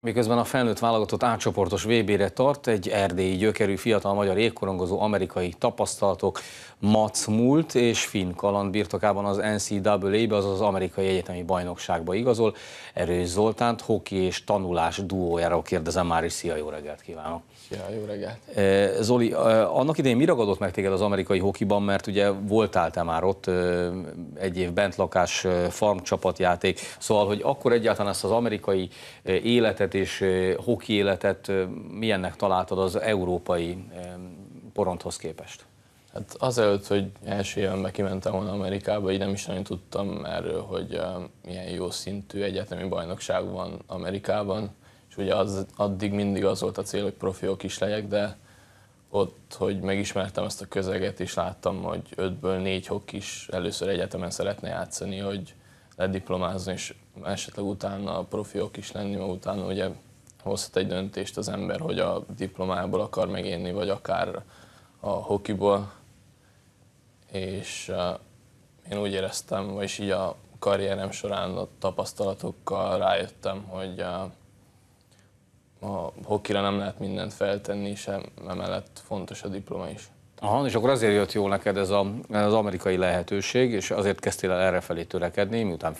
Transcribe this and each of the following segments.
Miközben a felnőtt válogatott átcsoportos VB-re tart, egy erdélyi gyökerű fiatal magyar égkorongozó amerikai tapasztalatok Mac múlt és Finn kaland birtokában az NCAA-be, azaz az amerikai egyetemi bajnokságba igazol. Erős Zoltánt hoki és tanulás duójáról kérdezem már is. Szia, jó reggelt kívánok! Ja, jó reggelt. Zoli, annak idején mi ragadott meg téged az amerikai hokiban, mert ugye voltál te már ott egy év bentlakás farm csapatjáték, szóval, hogy akkor egyáltalán ezt az amerikai életet és hoki életet milyennek találtad az európai poronthoz képest? Hát azelőtt, hogy első évben kimentem volna Amerikába, így nem is nagyon tudtam erről, hogy milyen jó szintű egyetemi bajnokság van Amerikában ugye az, addig mindig az volt a cél, hogy profiok is legyek, de ott, hogy megismertem ezt a közeget, és láttam, hogy ötből négy hok is először egyetemen szeretne játszani, hogy lediplomázni, és esetleg utána a profiok is lenni, mert utána ugye hozhat egy döntést az ember, hogy a diplomából akar megélni, vagy akár a hokiból. És uh, én úgy éreztem, vagyis így a karrierem során a tapasztalatokkal rájöttem, hogy uh, a hokira nem lehet mindent feltenni, és emellett fontos a diploma is. Aha, és akkor azért jött jól neked ez a, az amerikai lehetőség, és azért kezdtél el errefelé törekedni, miután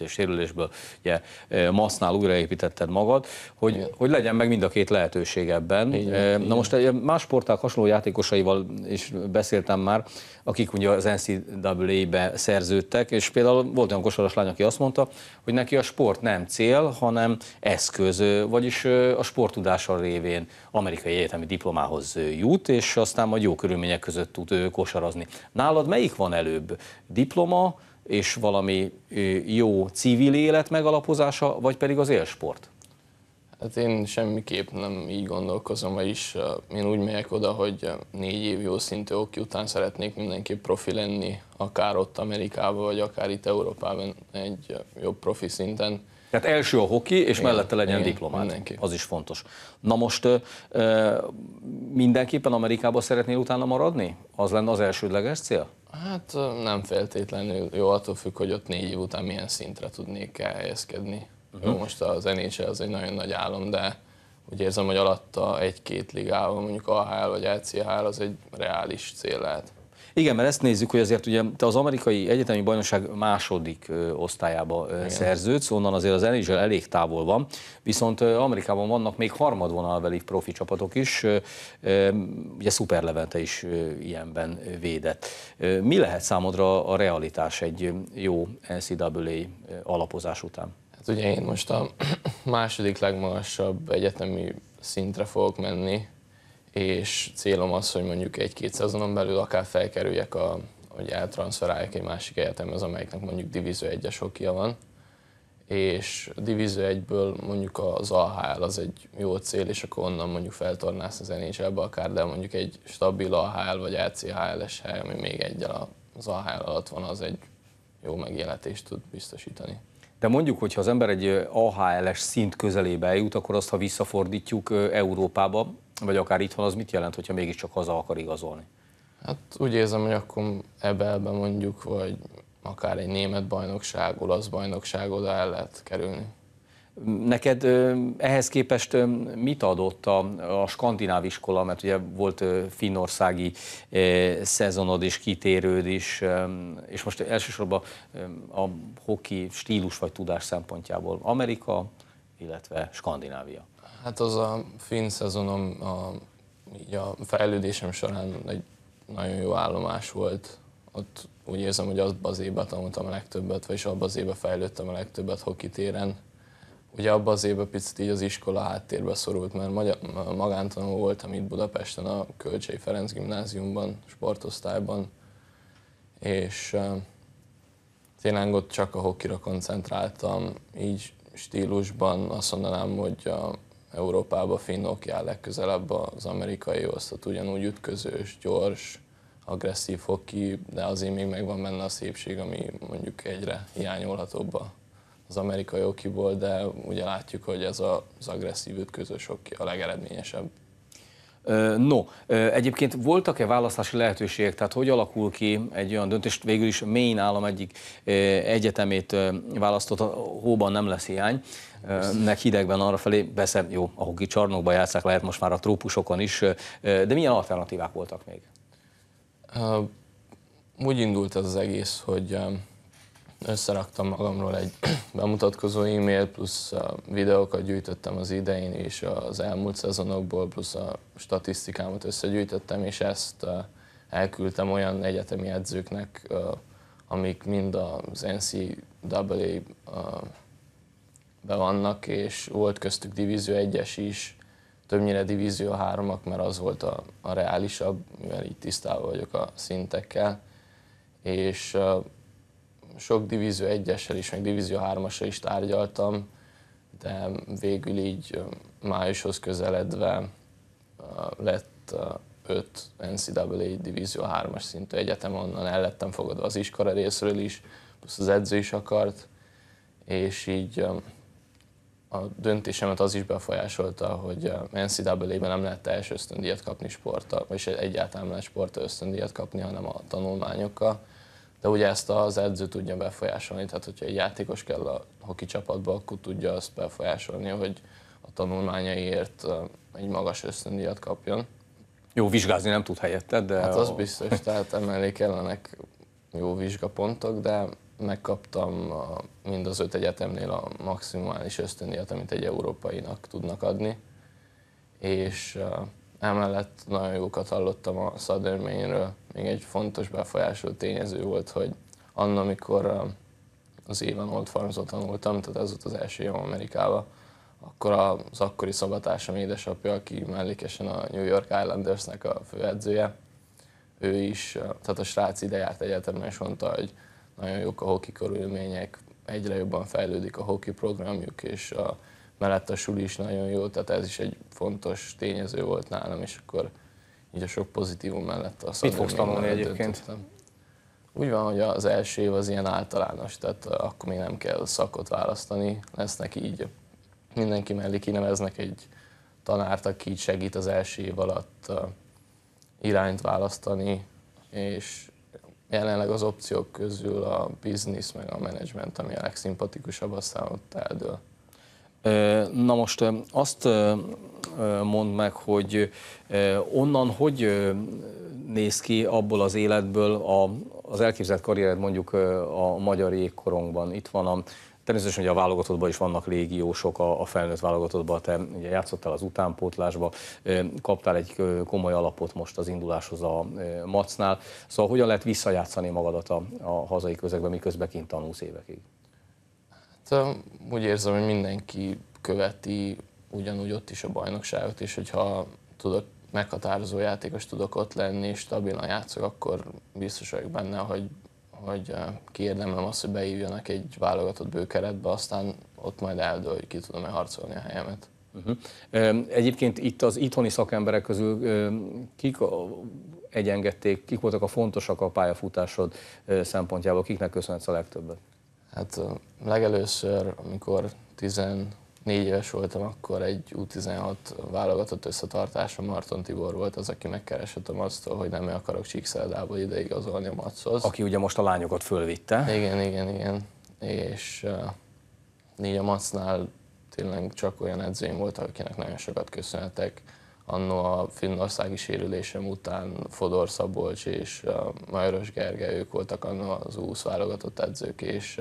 és sérülésből, ugye e, masznál újraépítetted magad, hogy, hogy legyen meg mind a két lehetőség ebben. Igen. E, na most más sporták hasonló játékosaival is beszéltem már, akik ugye az NCAA-be szerződtek, és például volt olyan kosaras lány, aki azt mondta, hogy neki a sport nem cél, hanem eszköz, vagyis a sporttudással révén amerikai egyetemi diplomához jut, és aztán majd jó körülmények körülmények között tud kosarazni. Nálad melyik van előbb? Diploma és valami jó civil élet megalapozása, vagy pedig az élsport? Hát én semmiképp nem így gondolkozom, vagyis én úgy megyek oda, hogy négy év jó szintű oki után szeretnék mindenképp profi lenni, akár ott Amerikában, vagy akár itt Európában egy jobb profi szinten. Tehát első a hoki, és igen, mellette legyen igen, diplomát. Mindenki. Az is fontos. Na most mindenképpen Amerikába szeretnél utána maradni? Az lenne az elsődleges cél? Hát nem feltétlenül. Jó, attól függ, hogy ott négy év után milyen szintre tudnék elhelyezkedni. Uh-huh. most az NHL az egy nagyon nagy álom, de úgy érzem, hogy alatta egy-két ligával, mondjuk AHL vagy ECHL, az egy reális cél lehet. Igen, mert ezt nézzük, hogy azért ugye te az amerikai egyetemi bajnokság második osztályába Igen. szerződsz, onnan azért az NHL elég távol van, viszont Amerikában vannak még harmadvonalbeli profi csapatok is, ugye Super Levente is ilyenben védett. mi lehet számodra a realitás egy jó NCAA alapozás után? Hát ugye én most a második legmagasabb egyetemi szintre fogok menni, és célom az, hogy mondjuk egy-két szezonon belül akár felkerüljek, a, hogy eltranszferáljak egy másik egyetemhez, amelyiknek mondjuk Divizió 1-es hokia van, és Divizió 1-ből mondjuk az AHL az egy jó cél, és akkor onnan mondjuk feltornász az NHL-be akár, de mondjuk egy stabil AHL vagy ACHL-es hely, ami még egyel az AHL alatt van, az egy jó megélhetést tud biztosítani. De mondjuk, hogyha az ember egy AHL-es szint közelébe eljut, akkor azt, ha visszafordítjuk Európába, vagy akár itthon, az mit jelent, hogyha mégiscsak haza akar igazolni? Hát úgy érzem, hogy akkor ebbe-ebbe mondjuk, vagy akár egy német bajnokság, olasz bajnokság oda el lehet kerülni. Neked ehhez képest mit adott a, a skandináv iskola, mert ugye volt finnországi szezonod és kitérőd is, és most elsősorban a hoki stílus vagy tudás szempontjából Amerika, illetve Skandinávia? Hát az a finn szezonom a, így a fejlődésem során egy nagyon jó állomás volt. Ott úgy érzem, hogy abban az évben tanultam a legtöbbet, vagyis abban az évben fejlődtem a legtöbbet hokitéren. téren ugye abban az évben picit így az iskola háttérbe szorult, mert magántanul voltam itt Budapesten a Kölcsei Ferenc gimnáziumban, sportosztályban, és eh, tényleg ott csak a hokira koncentráltam, így stílusban azt mondanám, hogy a eh, Európában finnok jár legközelebb az amerikai osztat, ugyanúgy ütközős, gyors, agresszív hoki, de azért még megvan benne a szépség, ami mondjuk egyre hiányolhatóbb a az amerikai okiból, de ugye látjuk, hogy ez az agresszív ütközős a legeredményesebb No, egyébként voltak-e választási lehetőségek, tehát hogy alakul ki egy olyan döntés, végül is Maine állam egyik egyetemét választott, hóban nem lesz hiány, nek hidegben arra felé, persze jó, a ki csarnokban játszák, lehet most már a trópusokon is, de milyen alternatívák voltak még? Úgy indult ez az egész, hogy összeraktam magamról egy bemutatkozó e-mail, plusz a videókat gyűjtöttem az idején és az elmúlt szezonokból, plusz a statisztikámat összegyűjtöttem, és ezt elküldtem olyan egyetemi edzőknek, amik mind az NCAA-be vannak, és volt köztük Divízió 1-es is, többnyire Divízió 3-ak, mert az volt a, a reálisabb, mivel így tisztában vagyok a szintekkel, és sok divízió 1 is, meg divízió 3 is tárgyaltam, de végül így májushoz közeledve lett 5 NCAA Divízió 3-as szintű egyetem, onnan el lettem fogadva az iskola részről is, plusz az edző is akart, és így a döntésemet az is befolyásolta, hogy NCAA-ben nem lehet teljes ösztöndíjat kapni sporttal, vagyis egyáltalán nem lehet sporttal ösztöndíjat kapni, hanem a tanulmányokkal de ugye ezt az edző tudja befolyásolni, tehát hogyha egy játékos kell a hoki csapatba, akkor tudja azt befolyásolni, hogy a tanulmányaiért egy magas ösztöndíjat kapjon. Jó, vizsgázni nem tud helyetted, de... Hát az biztos, tehát emellé kellenek jó vizsgapontok, de megkaptam a, mind az öt egyetemnél a maximális ösztöndíjat, amit egy európainak tudnak adni, és Emellett nagyon jókat hallottam a szadörményről. Még egy fontos befolyásoló tényező volt, hogy annak, amikor um, az éven Old farms tanultam, tehát ez volt az első évem Amerikába, akkor az akkori szobatársam édesapja, aki mellékesen a New York Islandersnek a főedzője, ő is, uh, tehát a srác ide járt egyetemre, és mondta, hogy nagyon jók a hoki körülmények, egyre jobban fejlődik a hoki programjuk, és a mellett a suli is nagyon jó, tehát ez is egy fontos tényező volt nálam, és akkor így a sok pozitívum mellett a Mit fogsz tanulni egyébként? Döntöttem. Úgy van, hogy az első év az ilyen általános, tehát akkor még nem kell szakot választani, lesznek így, mindenki mellé kineveznek egy tanárt, aki így segít az első év alatt irányt választani, és jelenleg az opciók közül a biznisz meg a menedzsment, ami a legszimpatikusabb, aztán ott eldől. Na most azt mond meg, hogy onnan hogy néz ki abból az életből a, az elképzelt karriered mondjuk a magyar jégkorongban. Itt van a Természetesen ugye a válogatottban is vannak légiósok, a, a felnőtt válogatottban te ugye játszottál az utánpótlásba, kaptál egy komoly alapot most az induláshoz a Macnál. Szóval hogyan lehet visszajátszani magadat a, a hazai közegben, miközben kint tanulsz évekig? Hát úgy érzem, hogy mindenki követi ugyanúgy ott is a bajnokságot, és hogyha tudok meghatározó játékos tudok ott lenni, és stabilan játszok, akkor biztos vagyok benne, hogy, hogy kiérdemlem azt, hogy beívjanak egy válogatott bőkeretbe, aztán ott majd eldől, hogy ki tudom-e harcolni a helyemet. Uh-huh. Egyébként itt az itthoni szakemberek közül kik egyengedték, kik voltak a fontosak a pályafutásod szempontjából, kiknek köszönhetsz a legtöbbet? Hát legelőször, amikor 14 éves voltam, akkor egy U16 válogatott összetartása Marton Tibor volt az, aki megkeresett a Mactól, hogy nem akarok Csíkszeredából ideigazolni a Machoz. Aki ugye most a lányokat fölvitte. Igen, igen, igen. És uh, így a Macnál tényleg csak olyan edzőim voltak, akinek nagyon sokat köszönhetek annó a finnországi sérülésem után Fodor Szabolcs és Majoros Gergely, ők voltak annó az úsz válogatott edzők, és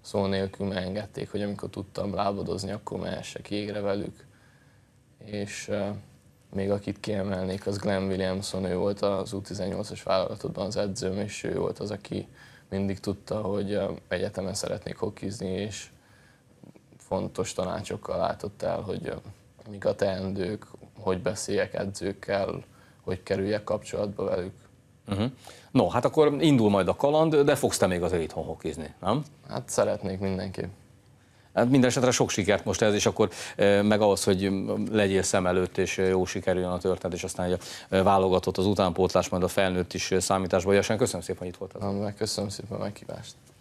szó nélkül megengedték, hogy amikor tudtam lábadozni, akkor mehessek égre velük. És még akit kiemelnék, az Glenn Williamson, ő volt az U18-as válogatottban az edzőm, és ő volt az, aki mindig tudta, hogy egyetemen szeretnék hokizni, és fontos tanácsokkal látott el, hogy mik a teendők, hogy beszéljek edzőkkel, hogy kerüljek kapcsolatba velük. Uh-huh. No, hát akkor indul majd a kaland, de fogsz te még az elit hokizni, nem? Hát szeretnék mindenképp. Hát minden esetre sok sikert most ez, és akkor meg ahhoz, hogy legyél szem előtt, és jó sikerüljön a történet, és aztán a válogatott az utánpótlás, majd a felnőtt is számításba jöjjön. Köszönöm szépen, hogy itt voltál. Köszönöm szépen a meghívást.